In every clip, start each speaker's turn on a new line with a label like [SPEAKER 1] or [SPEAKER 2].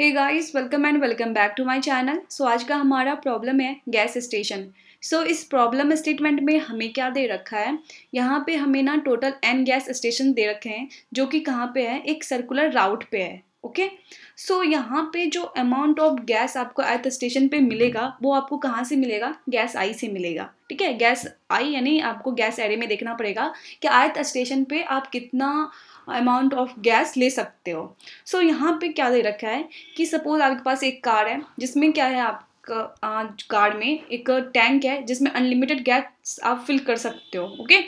[SPEAKER 1] Hey guys welcome and welcome back to my channel so आज का हमारा problem है गैस स्टेशन सो so, इस प्रॉब्लम स्टेटमेंट में हमें क्या दे रखा है यहाँ पे हमें ना टोटल एन गैस स्टेशन दे रखे हैं जो कि कहाँ पे है एक सर्कुलर राउट पे है ओके सो यहाँ पे जो अमाउंट ऑफ गैस आपको एट स्टेशन पे मिलेगा वो आपको कहाँ से मिलेगा गैस आई से मिलेगा ठीक है गैस आई यानी आपको गैस एरे में देखना पड़ेगा कि आयत स्टेशन पे आप कितना अमाउंट ऑफ गैस ले सकते हो सो so, यहाँ पे क्या दे रखा है कि सपोज आपके पास एक कार है जिसमें क्या है आपका कार में एक टैंक है जिसमें अनलिमिटेड गैस आप फिल कर सकते हो ओके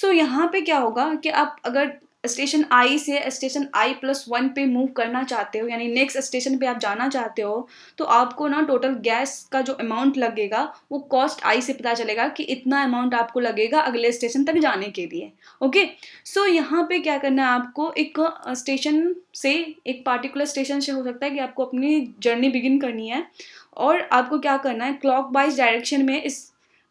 [SPEAKER 1] सो so, यहाँ पे क्या होगा कि आप अगर स्टेशन आई से स्टेशन आई प्लस वन पे मूव करना चाहते हो यानी नेक्स्ट स्टेशन पे आप जाना चाहते हो तो आपको ना टोटल गैस का जो अमाउंट लगेगा वो कॉस्ट आई से पता चलेगा कि इतना अमाउंट आपको लगेगा अगले स्टेशन तक जाने के लिए ओके सो so, यहाँ पे क्या करना है आपको एक स्टेशन से एक पार्टिकुलर स्टेशन से हो सकता है कि आपको अपनी जर्नी बिगिन करनी है और आपको क्या करना है क्लॉक डायरेक्शन में इस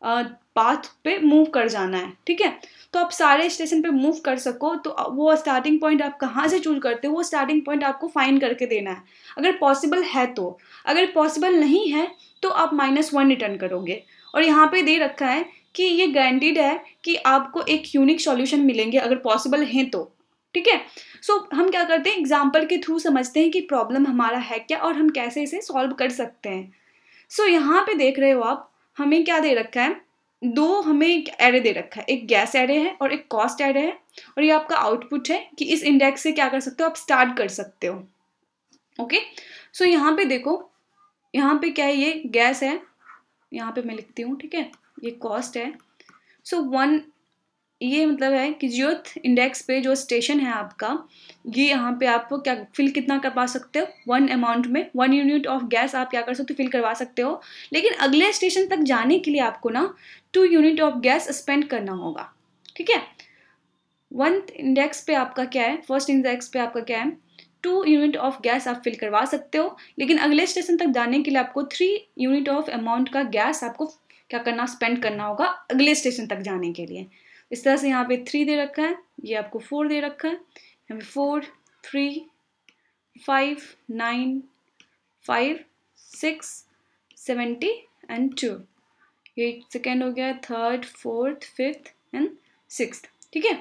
[SPEAKER 1] पाथ पे मूव कर जाना है ठीक है तो आप सारे स्टेशन पे मूव कर सको तो वो स्टार्टिंग पॉइंट आप कहाँ से चूज करते हो वो स्टार्टिंग पॉइंट आपको फाइन करके देना है अगर पॉसिबल है तो अगर पॉसिबल नहीं है तो आप माइनस वन रिटर्न करोगे और यहाँ पे दे रखा है कि ये गारंटीड है कि आपको एक यूनिक सॉल्यूशन मिलेंगे अगर पॉसिबल हैं तो ठीक है सो हम क्या करते हैं एग्जाम्पल के थ्रू समझते हैं कि प्रॉब्लम हमारा है क्या और हम कैसे इसे सॉल्व कर सकते हैं सो so, यहाँ पे देख रहे हो आप हमें क्या दे रखा है दो हमें एक एरे दे रखा है एक गैस एरे है और एक कॉस्ट एरे है और ये आपका आउटपुट है कि इस इंडेक्स से क्या कर सकते हो आप स्टार्ट कर सकते हो ओके सो यहाँ पे देखो यहाँ पे क्या है ये गैस है यहाँ पे मैं लिखती हूँ ठीक है ये कॉस्ट है सो वन ये मतलब है कि जियोथ इंडेक्स पे जो स्टेशन है आपका ये यहाँ पे आप क्या फिल कितना कर पा सकते हो वन अमाउंट में वन यूनिट ऑफ गैस आप क्या कर सकते हो फिल करवा सकते हो लेकिन अगले स्टेशन तक जाने के लिए आपको ना two unit of gas spend करना होगा ठीक है वन इंडेक्स पे आपका क्या है फर्स्ट इंडेक्स पे आपका क्या है टू यूनिट ऑफ गैस आप फिल करवा सकते हो लेकिन अगले स्टेशन तक जाने के लिए आपको थ्री यूनिट ऑफ अमाउंट का गैस आपको क्या करना स्पेंड करना होगा अगले स्टेशन तक जाने के लिए इस तरह से यहाँ पे थ्री दे रखा है ये आपको फोर दे रखा है यहाँ पे four three five nine five six seventy and two ये सेकेंड हो गया third fourth fifth and six ठीक है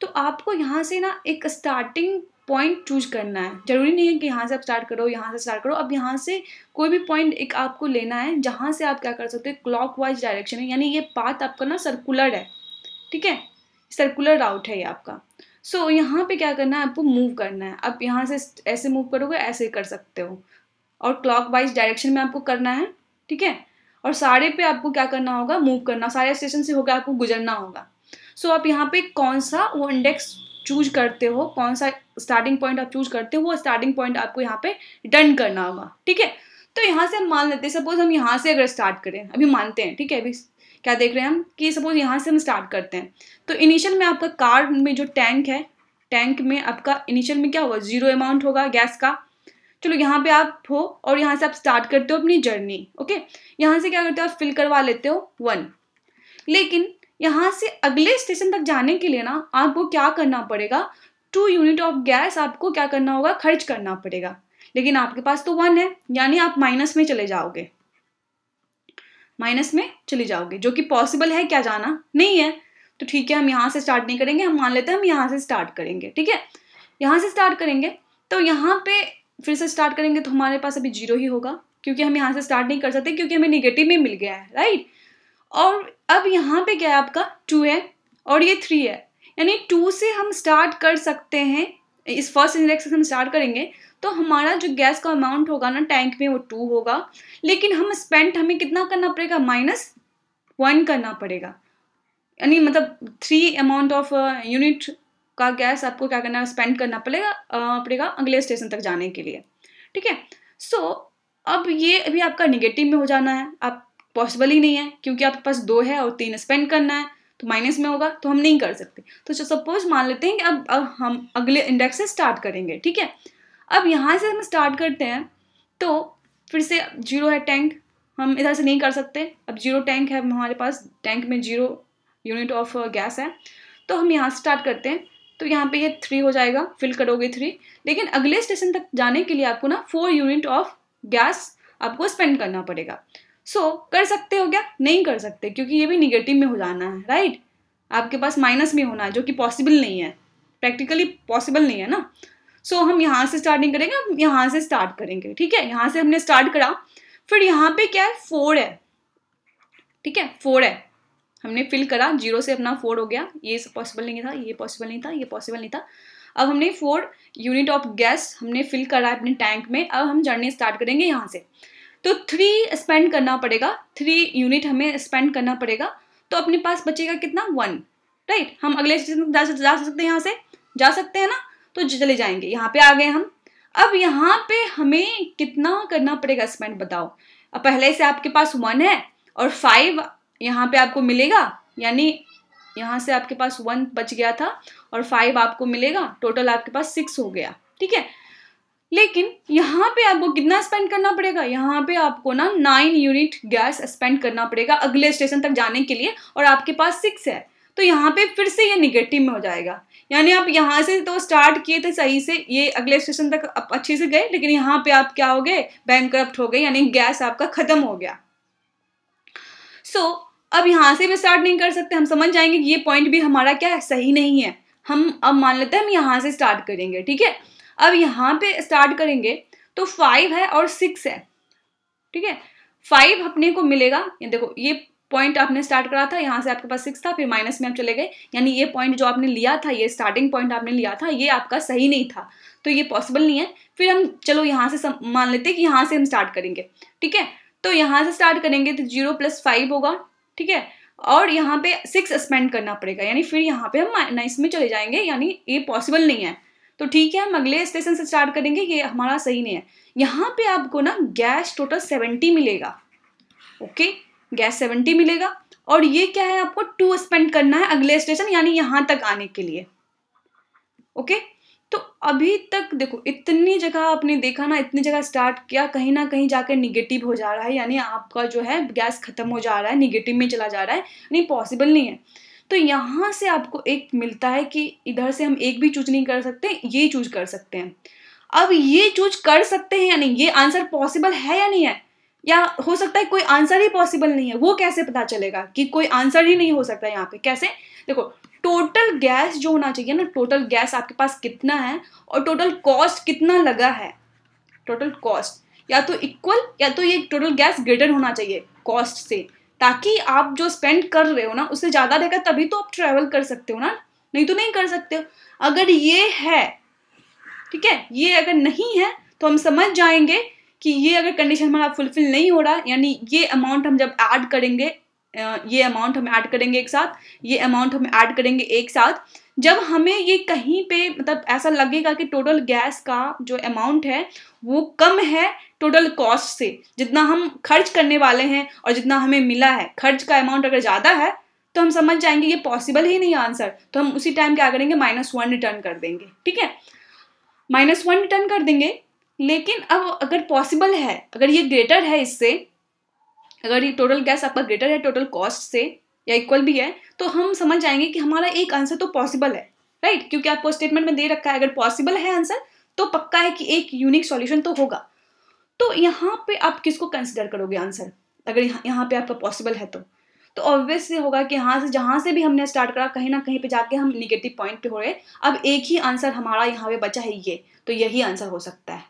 [SPEAKER 1] तो आपको यहाँ से ना एक स्टार्टिंग पॉइंट चूज करना है जरूरी नहीं है कि यहाँ से आप स्टार्ट करो यहाँ से स्टार्ट करो अब यहाँ से कोई भी पॉइंट एक आपको लेना है जहाँ से आप क्या कर सकते हो क्लॉक वाइज डायरेक्शन है यानी ये पाथ आपका ना सर्कुलर है ठीक है सर्कुलर राउट है ये आपका सो so, यहाँ पे क्या करना है आपको मूव करना है आप यहाँ से ऐसे मूव करोगे ऐसे कर सकते हो और क्लॉक वाइज डायरेक्शन में आपको करना है ठीक है और सारे पे आपको क्या करना होगा मूव करना सारे स्टेशन से होकर आपको गुजरना होगा सो so, आप यहाँ पे कौन सा वो इंडेक्स चूज करते हो कौन सा स्टार्टिंग पॉइंट आप चूज करते हो वो स्टार्टिंग पॉइंट आपको यहाँ पे डन करना होगा ठीक है तो यहाँ से हम मान लेते हैं सपोज हम यहाँ से अगर स्टार्ट करें अभी मानते हैं ठीक है अभी क्या देख रहे हैं हम कि सपोज यहाँ से हम स्टार्ट करते हैं तो इनिशियल में आपका कार में जो टैंक है टैंक में आपका इनिशियल में क्या होगा जीरो अमाउंट होगा गैस का चलो यहाँ पे आप हो और यहाँ से आप स्टार्ट करते हो अपनी जर्नी ओके यहाँ से क्या करते हो आप फिल करवा लेते हो वन लेकिन यहाँ से अगले स्टेशन तक जाने के लिए ना आपको क्या करना पड़ेगा टू यूनिट ऑफ गैस आपको क्या करना होगा खर्च करना पड़ेगा लेकिन आपके पास तो वन है यानी आप माइनस में चले जाओगे माइनस में चली जाओगे जो कि पॉसिबल है क्या जाना नहीं है तो ठीक है हम यहाँ से स्टार्ट नहीं करेंगे हम मान लेते हैं हम यहाँ से स्टार्ट करेंगे ठीक है यहाँ से स्टार्ट करेंगे तो यहाँ पे फिर से स्टार्ट करेंगे तो हमारे पास अभी जीरो ही होगा क्योंकि हम यहाँ से स्टार्ट नहीं कर सकते क्योंकि हमें निगेटिव में मिल गया है राइट और अब यहाँ पे क्या है आपका टू है और ये थ्री है यानी टू से हम स्टार्ट कर सकते हैं इस फर्स्ट इंडेक्स से हम स्टार्ट करेंगे तो हमारा जो गैस का अमाउंट होगा ना टैंक में वो टू होगा लेकिन हम स्पेंड हमें कितना करना पड़ेगा माइनस वन करना पड़ेगा यानी मतलब थ्री अमाउंट ऑफ यूनिट का गैस आपको क्या करना है स्पेंड करना पड़ेगा uh, पड़ेगा अगले स्टेशन तक जाने के लिए ठीक है सो अब ये अभी आपका निगेटिव में हो जाना है आप पॉसिबल ही नहीं है क्योंकि आपके पास दो है और तीन स्पेंड करना है तो माइनस में होगा तो हम नहीं कर सकते तो सपोज मान लेते हैं कि अब अब हम अगले इंडेक्स से स्टार्ट करेंगे ठीक है अब यहाँ से हम स्टार्ट करते हैं तो फिर से जीरो है टैंक हम इधर से नहीं कर सकते अब जीरो टैंक है हमारे पास टैंक में जीरो यूनिट ऑफ गैस है तो हम यहाँ स्टार्ट करते हैं तो यहाँ पे ये थ्री हो जाएगा फिल करोगे थ्री लेकिन अगले स्टेशन तक जाने के लिए आपको ना फोर यूनिट ऑफ गैस आपको स्पेंड करना पड़ेगा सो so, कर सकते हो क्या नहीं कर सकते क्योंकि ये भी निगेटिव में हो जाना है राइट आपके पास माइनस में होना है जो कि पॉसिबल नहीं है प्रैक्टिकली पॉसिबल नहीं है ना सो so, हम यहाँ से स्टार्ट नहीं करेंगे हम यहाँ से स्टार्ट करेंगे ठीक है यहाँ से हमने स्टार्ट करा फिर यहाँ पे क्या है फोर है ठीक है फोर है हमने फिल करा जीरो से अपना फोर हो गया ये पॉसिबल नहीं था ये पॉसिबल नहीं था ये पॉसिबल नहीं था अब हमने फोर यूनिट ऑफ गैस हमने फिल करा है अपने टैंक में अब हम जर्नी स्टार्ट करेंगे यहाँ से तो थ्री स्पेंड करना पड़ेगा थ्री यूनिट हमें स्पेंड करना पड़ेगा तो अपने पास बचेगा कितना वन राइट हम अगले जा सकते हैं यहाँ से जा सकते हैं ना तो चले जाएंगे यहाँ पे आ गए हम अब यहाँ पे हमें कितना करना पड़ेगा स्पेंड बताओ अब पहले से आपके पास वन है और फाइव यहाँ पे आपको मिलेगा यानी यहाँ से आपके पास वन बच गया था और फाइव आपको मिलेगा टोटल आपके पास सिक्स हो गया ठीक है लेकिन यहाँ पे आपको कितना स्पेंड करना पड़ेगा यहाँ पे आपको ना नाइन यूनिट गैस स्पेंड करना पड़ेगा अगले स्टेशन तक जाने के लिए और आपके पास सिक्स है तो यहाँ पे फिर से ये निगेटिव में हो जाएगा यानी आप यहाँ से तो स्टार्ट किए थे सही से ये अगले स्टेशन तक आप अच्छे से गए लेकिन यहाँ पे आप क्या हो गए बैंक हो गए यानी गैस आपका खत्म हो गया सो so, अब यहाँ से भी स्टार्ट नहीं कर सकते हम समझ जाएंगे कि ये पॉइंट भी हमारा क्या है सही नहीं है हम अब मान लेते हैं हम यहाँ से स्टार्ट करेंगे ठीक है अब यहाँ पे स्टार्ट करेंगे तो फाइव है और सिक्स है ठीक है फाइव अपने को मिलेगा ये देखो ये पॉइंट आपने स्टार्ट करा था यहाँ से आपके पास सिक्स था फिर माइनस में आप चले गए यानी ये पॉइंट जो आपने लिया था ये स्टार्टिंग पॉइंट आपने लिया था ये आपका सही नहीं था तो ये पॉसिबल नहीं है फिर हम चलो यहाँ से मान लेते हैं कि यहाँ से हम स्टार्ट करेंगे ठीक है तो यहाँ से स्टार्ट करेंगे तो जीरो प्लस फाइव होगा ठीक है और यहाँ पे सिक्स स्पेंड करना पड़ेगा यानी फिर यहाँ पे हम माइनस में चले जाएंगे यानी ये पॉसिबल नहीं है तो ठीक है हम अगले स्टेशन से स्टार्ट करेंगे ये हमारा सही नहीं है यहाँ पे आपको ना गैस टोटल सेवेंटी मिलेगा ओके गैस सेवेंटी मिलेगा और ये क्या है आपको टू स्पेंड करना है अगले स्टेशन यानी यहाँ तक आने के लिए ओके तो अभी तक देखो इतनी जगह आपने देखा ना इतनी जगह स्टार्ट किया कहीं ना कहीं जाकर निगेटिव हो जा रहा है यानी आपका जो है गैस खत्म हो जा रहा है निगेटिव में चला जा रहा है यानी पॉसिबल नहीं है तो यहाँ से आपको एक मिलता है कि इधर से हम एक भी चूज नहीं कर सकते ये चूज कर सकते हैं अब ये चूज कर सकते हैं या नहीं ये आंसर पॉसिबल है या नहीं है या हो सकता है कोई आंसर ही पॉसिबल नहीं है वो कैसे पता चलेगा कि कोई आंसर ही नहीं हो सकता यहाँ पे कैसे देखो टोटल गैस जो होना चाहिए ना टोटल गैस आपके पास कितना है और टोटल कॉस्ट कितना लगा है टोटल कॉस्ट या तो इक्वल या तो ये टोटल गैस ग्रेटर होना चाहिए कॉस्ट से ताकि आप जो स्पेंड कर रहे हो ना उससे ज़्यादा रहेगा तभी तो आप ट्रैवल कर सकते हो ना नहीं तो नहीं कर सकते हो अगर ये है ठीक है ये अगर नहीं है तो हम समझ जाएंगे कि ये अगर कंडीशन हमारा फुलफिल नहीं हो रहा यानी ये अमाउंट हम जब ऐड करेंगे ये अमाउंट हम ऐड करेंगे एक साथ ये अमाउंट हम ऐड करेंगे एक साथ जब हमें ये कहीं पे मतलब ऐसा लगेगा कि टोटल गैस का जो अमाउंट है वो कम है टोटल कॉस्ट से जितना हम खर्च करने वाले हैं और जितना हमें मिला है खर्च का अमाउंट अगर ज़्यादा है तो हम समझ जाएंगे ये पॉसिबल ही नहीं आंसर तो हम उसी टाइम क्या करेंगे माइनस वन रिटर्न कर देंगे ठीक है माइनस वन रिटर्न कर देंगे लेकिन अब अगर पॉसिबल है अगर ये ग्रेटर है इससे अगर ये टोटल गैस आपका ग्रेटर है टोटल कॉस्ट से या इक्वल भी है तो हम समझ जाएंगे कि हमारा एक आंसर तो पॉसिबल है राइट right? क्योंकि आपको स्टेटमेंट में दे रखा है अगर पॉसिबल है आंसर तो पक्का है कि एक यूनिक सॉल्यूशन तो होगा तो यहाँ पे आप किसको कंसिडर करोगे आंसर अगर यहाँ यहाँ पे आपका पॉसिबल है तो तो ऑब्वियस ये होगा कि यहाँ से जहाँ से भी हमने स्टार्ट करा कहीं ना कहीं पे जाके हम निगेटिव पॉइंट पे हो रहे अब एक ही आंसर हमारा यहाँ पे बचा है ये तो यही आंसर हो सकता है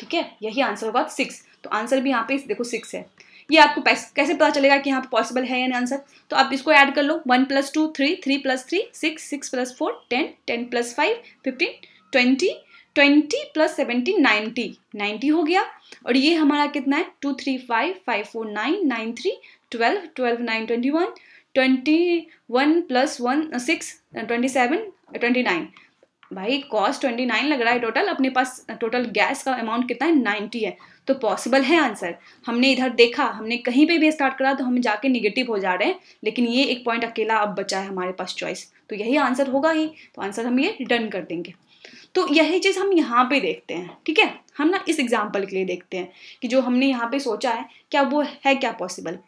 [SPEAKER 1] ठीक है यही आंसर होगा सिक्स तो आंसर भी यहाँ पे देखो सिक्स है ये आपको कैसे पता चलेगा कि यहाँ पे पॉसिबल है यानी आंसर तो आप इसको ऐड कर लो one plus two three three plus three six six plus four ten ten plus five fifteen twenty twenty plus seventy ninety ninety हो गया और ये हमारा कितना है two three five five four nine nine three twelve twelve nine twenty one twenty one plus one six twenty seven twenty nine भाई cost twenty nine लग रहा है टोटल अपने पास टोटल uh, गैस का अमाउंट कितना है नाइन्टी है तो पॉसिबल है आंसर हमने इधर देखा हमने कहीं पे भी स्टार्ट करा तो हम जाके निगेटिव हो जा रहे हैं लेकिन ये एक पॉइंट अकेला अब बचा है हमारे पास चॉइस तो यही आंसर होगा ही तो आंसर हम ये डन कर देंगे तो यही चीज़ हम यहाँ पे देखते हैं ठीक है हम ना इस एग्जाम्पल के लिए देखते हैं कि जो हमने यहाँ पे सोचा है क्या वो है क्या पॉसिबल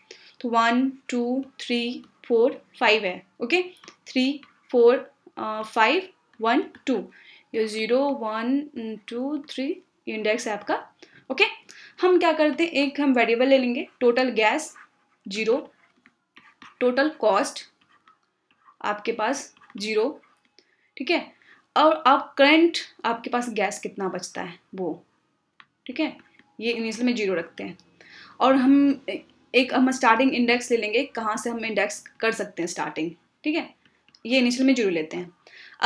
[SPEAKER 1] तो one two three four five है okay three four five one two ये zero one two three index है आपका ओके हम क्या करते हैं एक हम वेरिएबल ले लेंगे total gas zero total cost आपके पास जीरो ठीक है और आप करंट आपके पास गैस कितना बचता है वो ठीक है ये इनिशियल में जीरो रखते हैं और हम एक हम स्टार्टिंग इंडेक्स ले लेंगे कहाँ से हम इंडेक्स कर सकते हैं स्टार्टिंग ठीक है ये इनिशियल में जीरो लेते हैं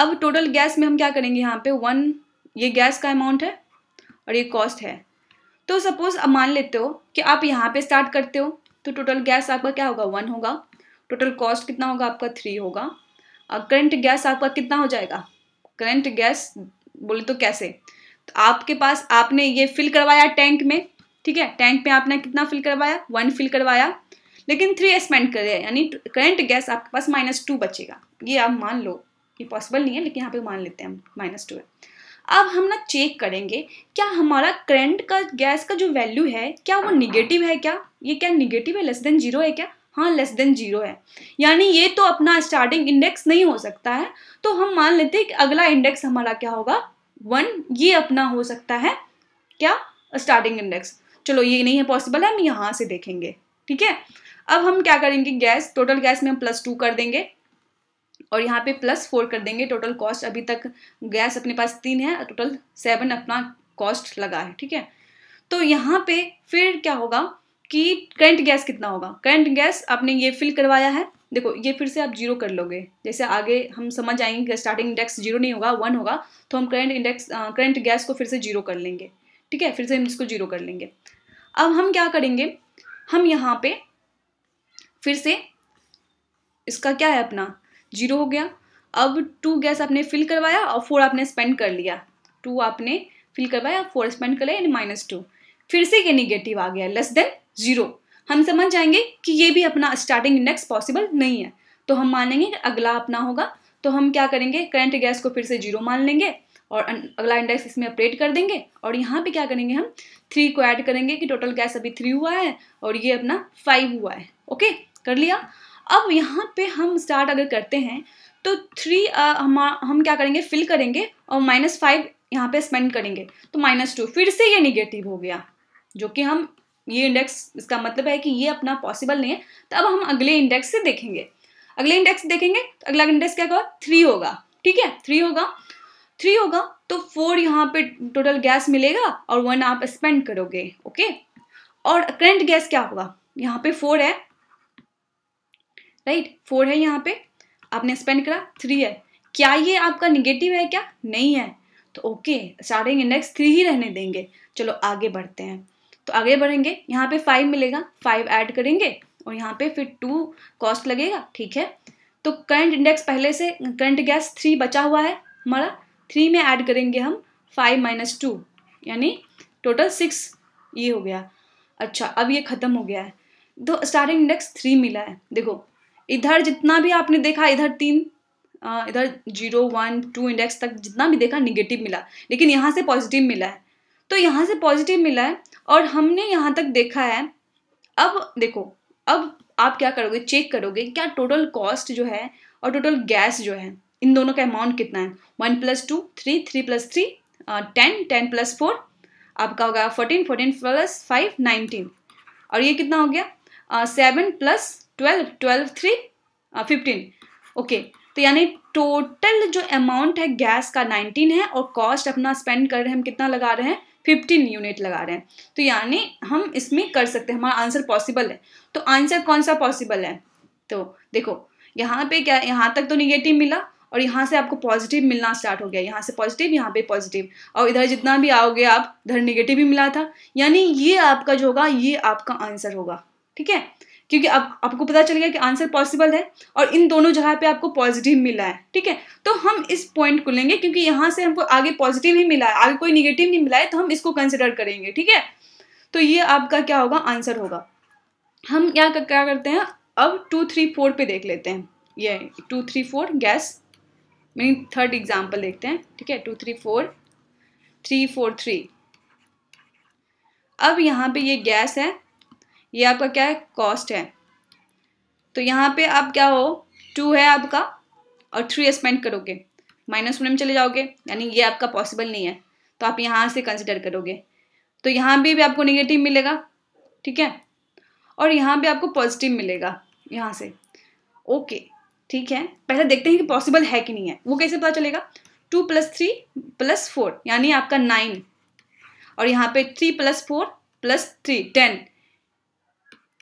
[SPEAKER 1] अब टोटल गैस में हम क्या करेंगे यहाँ पे वन ये गैस का अमाउंट है और ये कॉस्ट है तो सपोज़ अब मान लेते हो कि आप यहाँ पे स्टार्ट करते हो तो टोटल गैस आपका क्या होगा वन होगा टोटल कॉस्ट कितना होगा आपका थ्री होगा और करंट गैस आपका कितना हो जाएगा करंट गैस बोले तो कैसे तो आपके पास आपने ये फिल करवाया टैंक में ठीक है टैंक में आपने कितना फिल करवाया वन फिल करवाया लेकिन थ्री स्पेंड दिया यानी करंट गैस आपके पास माइनस टू बचेगा ये आप मान लो ये पॉसिबल नहीं है लेकिन यहाँ पे मान लेते हैं हम माइनस टू है अब हम ना चेक करेंगे क्या हमारा करंट का गैस का जो वैल्यू है क्या वो निगेटिव है क्या ये क्या निगेटिव है लेस देन जीरो है क्या हाँ लेस देन जीरो है यानी ये तो अपना स्टार्टिंग इंडेक्स नहीं हो सकता है तो हम मान लेते हैं कि अगला इंडेक्स हमारा क्या होगा वन ये अपना हो सकता है क्या स्टार्टिंग इंडेक्स चलो ये नहीं है पॉसिबल है हम यहाँ से देखेंगे ठीक है अब हम क्या करेंगे गैस टोटल गैस में हम प्लस टू कर देंगे और यहाँ पे प्लस फोर कर देंगे टोटल कॉस्ट अभी तक गैस अपने पास तीन है टोटल सेवन अपना कॉस्ट लगा है ठीक है तो यहाँ पे फिर क्या होगा कि करंट गैस कितना होगा करंट गैस आपने ये फिल करवाया है देखो ये फिर से आप जीरो कर लोगे जैसे आगे हम समझ आएंगे कि स्टार्टिंग इंडेक्स जीरो नहीं होगा वन होगा तो हम करंट इंडेक्स करंट गैस को फिर से जीरो कर लेंगे ठीक है फिर से हम इसको जीरो कर लेंगे अब हम क्या करेंगे हम यहाँ पे फिर से इसका क्या है अपना जीरो हो गया अब टू गैस आपने फिल करवाया और फोर आपने स्पेंड कर लिया टू आपने फिल करवाया फोर स्पेंड कर लिया यानी माइनस टू फिर से ये निगेटिव आ गया लेस देन जीरो हम समझ जाएंगे कि ये भी अपना स्टार्टिंग इंडेक्स पॉसिबल नहीं है तो हम मानेंगे अगला अपना होगा तो हम क्या करेंगे करंट गैस को फिर से जीरो मान लेंगे और अगला इंडेक्स इसमें अपडेट कर देंगे और यहाँ पे क्या करेंगे हम थ्री को ऐड करेंगे कि टोटल गैस अभी थ्री हुआ है और ये अपना फाइव हुआ है ओके कर लिया अब यहाँ पे हम स्टार्ट अगर करते हैं तो थ्री हम हम क्या करेंगे फिल करेंगे और माइनस फाइव यहाँ पे स्पेंड करेंगे तो माइनस टू फिर से ये निगेटिव हो गया जो कि हम ये इंडेक्स इसका मतलब है कि ये अपना पॉसिबल नहीं है तो अब हम अगले इंडेक्स से देखेंगे अगले इंडेक्स देखेंगे तो अगला इंडेक्स क्या होगा थ्री होगा ठीक है थ्री होगा थ्री होगा तो फोर यहाँ पे टोटल गैस मिलेगा और वन आप स्पेंड करोगे ओके और करंट गैस क्या होगा यहाँ पे फोर है राइट फोर है यहाँ पे आपने स्पेंड करा थ्री है क्या ये आपका निगेटिव है क्या नहीं है तो ओके स्टार्टिंग इंडेक्स थ्री ही रहने देंगे चलो आगे बढ़ते हैं तो आगे बढ़ेंगे यहाँ पे फाइव मिलेगा फाइव ऐड करेंगे और यहाँ पे फिर टू कॉस्ट लगेगा ठीक है तो करंट इंडेक्स पहले से करंट गैस थ्री बचा हुआ है हमारा थ्री में ऐड करेंगे हम फाइव माइनस टू यानी टोटल सिक्स ये हो गया अच्छा अब ये ख़त्म हो गया है तो स्टार्टिंग इंडेक्स थ्री मिला है देखो इधर जितना भी आपने देखा इधर तीन इधर जीरो वन टू इंडेक्स तक जितना भी देखा निगेटिव मिला लेकिन यहाँ से पॉजिटिव मिला है तो यहाँ से पॉजिटिव मिला है और हमने यहाँ तक देखा है अब देखो अब आप क्या करोगे चेक करोगे क्या टोटल कॉस्ट जो है और टोटल गैस जो है इन दोनों का अमाउंट कितना है one plus two three three plus three ten ten plus four आपका होगा fourteen fourteen plus five nineteen और ये कितना हो गया seven plus twelve twelve three fifteen okay तो यानी टोटल जो अमाउंट है गैस का नाइनटीन है और कॉस्ट अपना स्पेंड कर रहे हैं हम कितना लगा रहे हैं फिफ्टीन यूनिट लगा रहे हैं तो यानी हम इसमें कर सकते हैं हमारा आंसर पॉसिबल है तो आंसर कौन सा पॉसिबल है तो देखो यहाँ पे क्या यहाँ तक तो निगेटिव मिला और यहाँ से आपको पॉजिटिव मिलना स्टार्ट हो गया यहाँ से पॉजिटिव यहाँ पे पॉजिटिव और इधर जितना भी आओगे आप इधर निगेटिव भी मिला था यानी ये आपका जो होगा ये आपका आंसर होगा ठीक है क्योंकि अब आपको पता चल गया कि आंसर पॉसिबल है और इन दोनों जगह पे आपको पॉजिटिव मिला है ठीक है तो हम इस पॉइंट को लेंगे क्योंकि यहाँ से हमको आगे पॉजिटिव ही मिला है आगे कोई निगेटिव नहीं मिला है तो हम इसको कंसिडर करेंगे ठीक है तो ये आपका क्या होगा आंसर होगा हम क्या क्या करते हैं अब टू थ्री फोर पे देख लेते हैं ये two three four gas mean third example देखते हैं ठीक है two three four three four three अब यहाँ पे ये गैस है ये आपका क्या है कॉस्ट है तो यहाँ पे आप क्या हो टू है आपका और थ्री स्पेंड करोगे माइनस वन में चले जाओगे यानी ये आपका पॉसिबल नहीं है तो आप यहाँ से कंसिडर करोगे तो यहाँ भी, भी आपको निगेटिव मिलेगा ठीक है और यहाँ भी आपको पॉजिटिव मिलेगा यहाँ से ओके ठीक है पहले देखते हैं कि पॉसिबल है कि नहीं है वो कैसे पता चलेगा two plus three plus four यानी आपका नाइन और यहाँ पे three plus four plus three ten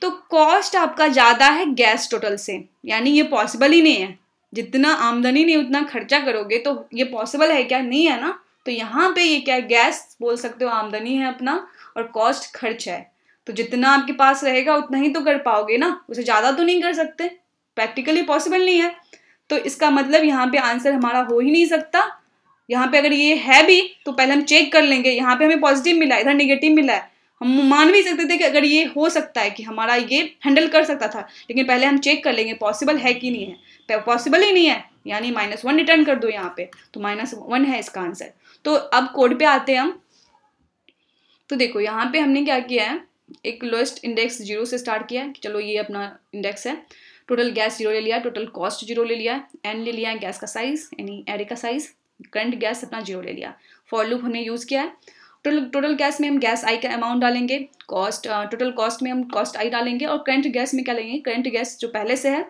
[SPEAKER 1] तो कॉस्ट आपका ज़्यादा है गैस टोटल से यानी ये पॉसिबल ही नहीं है जितना आमदनी नहीं उतना खर्चा करोगे तो ये पॉसिबल है क्या नहीं है ना तो यहाँ पे ये क्या है गैस बोल सकते हो आमदनी है अपना और कॉस्ट खर्च है तो जितना आपके पास रहेगा उतना ही तो कर पाओगे ना उसे ज़्यादा तो नहीं कर सकते प्रैक्टिकली पॉसिबल नहीं है तो इसका मतलब यहाँ पे आंसर हमारा हो ही नहीं सकता यहाँ पे अगर ये है भी तो पहले हम चेक कर लेंगे यहाँ पे हमें पॉजिटिव मिला इधर निगेटिव मिला है हम मान भी सकते थे कि अगर ये हो सकता है कि हमारा ये हैंडल कर सकता था लेकिन पहले हम चेक कर लेंगे पॉसिबल है कि नहीं है पॉसिबल ही नहीं है यानी माइनस वन रिटर्न कर दो यहाँ पे तो माइनस वन है इसका आंसर तो अब कोड पे आते हैं हम तो देखो यहाँ पे हमने क्या किया है एक लोएस्ट इंडेक्स जीरो से स्टार्ट किया कि चलो ये अपना इंडेक्स है टोटल गैस जीरो ले लिया टोटल कॉस्ट जीरो ले लिया एन ले लिया गैस का साइज यानी एरे का साइज करंट गैस अपना जीरो ले लिया फॉर लूप हमने यूज़ किया है टोटल टोटल गैस में हम गैस आई का अमाउंट डालेंगे कॉस्ट टोटल कॉस्ट में हम कॉस्ट आई डालेंगे और करंट गैस में क्या लेंगे करंट गैस जो पहले से है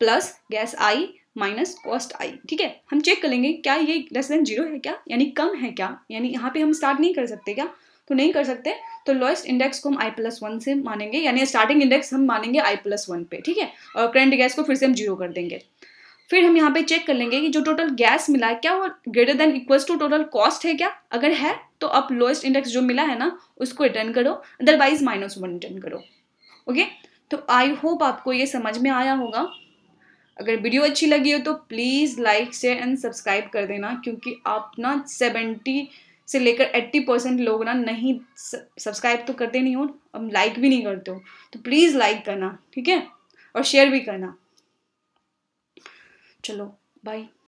[SPEAKER 1] plus gas I minus cost I ठीक है हम चेक कर लेंगे क्या ये लेस देन जीरो है क्या यानी कम है क्या यानी यहाँ पे हम स्टार्ट नहीं कर सकते क्या तो नहीं कर सकते तो लोएस्ट इंडेक्स को हम आई प्लस वन से मानेंगे यानी स्टार्टिंग इंडेक्स हम मानेंगे आई प्लस वन पे ठीक है और करंट गैस को फिर से हम जीरो कर देंगे फिर हम यहाँ पे चेक कर लेंगे कि जो टोटल गैस मिला है क्या वो greater than equals to total cost है क्या अगर है तो आप लोएस्ट इंडेक्स जो मिला है ना उसको रिटर्न करो अदरवाइज माइनस वन रिटर्न करो ओके तो आई होप आपको ये समझ में आया होगा अगर वीडियो अच्छी लगी हो तो please like share and subscribe कर देना क्योंकि आप ना सेवेंटी से लेकर एट्टी परसेंट लोग ना नहीं सब्सक्राइब तो करते नहीं हो अब लाइक भी नहीं करते हो तो प्लीज़ लाइक करना ठीक है और शेयर भी करना चलो बाय